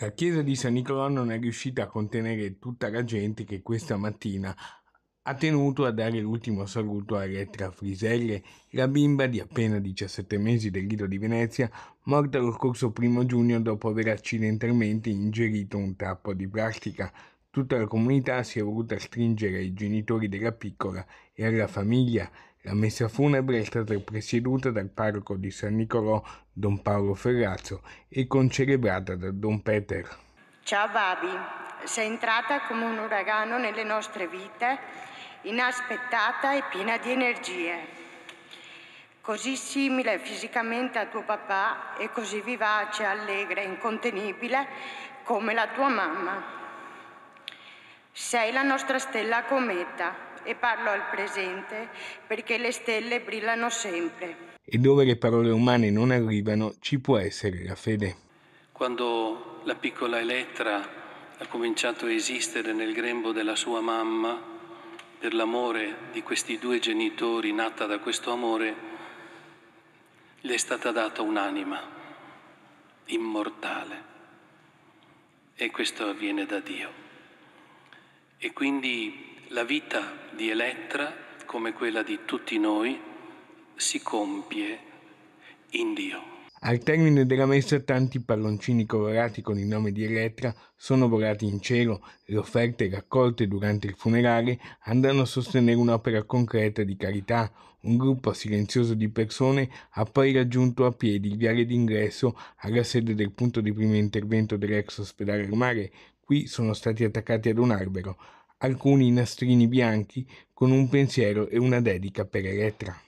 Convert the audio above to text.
La chiesa di San Nicolò non è riuscita a contenere tutta la gente che questa mattina ha tenuto a dare l'ultimo saluto a Elettra Friselle, la bimba di appena 17 mesi del Lido di Venezia, morta lo scorso primo giugno dopo aver accidentalmente ingerito un tappo di plastica Tutta la comunità si è voluta stringere ai genitori della piccola e alla famiglia. La messa funebre è stata presieduta dal parroco di San Nicolò, don Paolo Ferrazzo, e concelebrata da don Peter. Ciao Babi, sei entrata come un uragano nelle nostre vite, inaspettata e piena di energie. Così simile fisicamente a tuo papà e così vivace, allegra e incontenibile come la tua mamma. Sei la nostra stella cometa e parlo al presente perché le stelle brillano sempre. E dove le parole umane non arrivano ci può essere la fede. Quando la piccola Elettra ha cominciato a esistere nel grembo della sua mamma, per l'amore di questi due genitori nata da questo amore, le è stata data un'anima immortale. E questo avviene da Dio. E quindi la vita di Elettra, come quella di tutti noi, si compie in Dio. Al termine della messa tanti palloncini colorati con il nome di Elettra sono volati in cielo le offerte raccolte durante il funerale andano a sostenere un'opera concreta di carità. Un gruppo silenzioso di persone ha poi raggiunto a piedi il viale d'ingresso alla sede del punto di primo intervento dell'ex ospedale Armare, Qui sono stati attaccati ad un albero alcuni nastrini bianchi con un pensiero e una dedica per Elettra.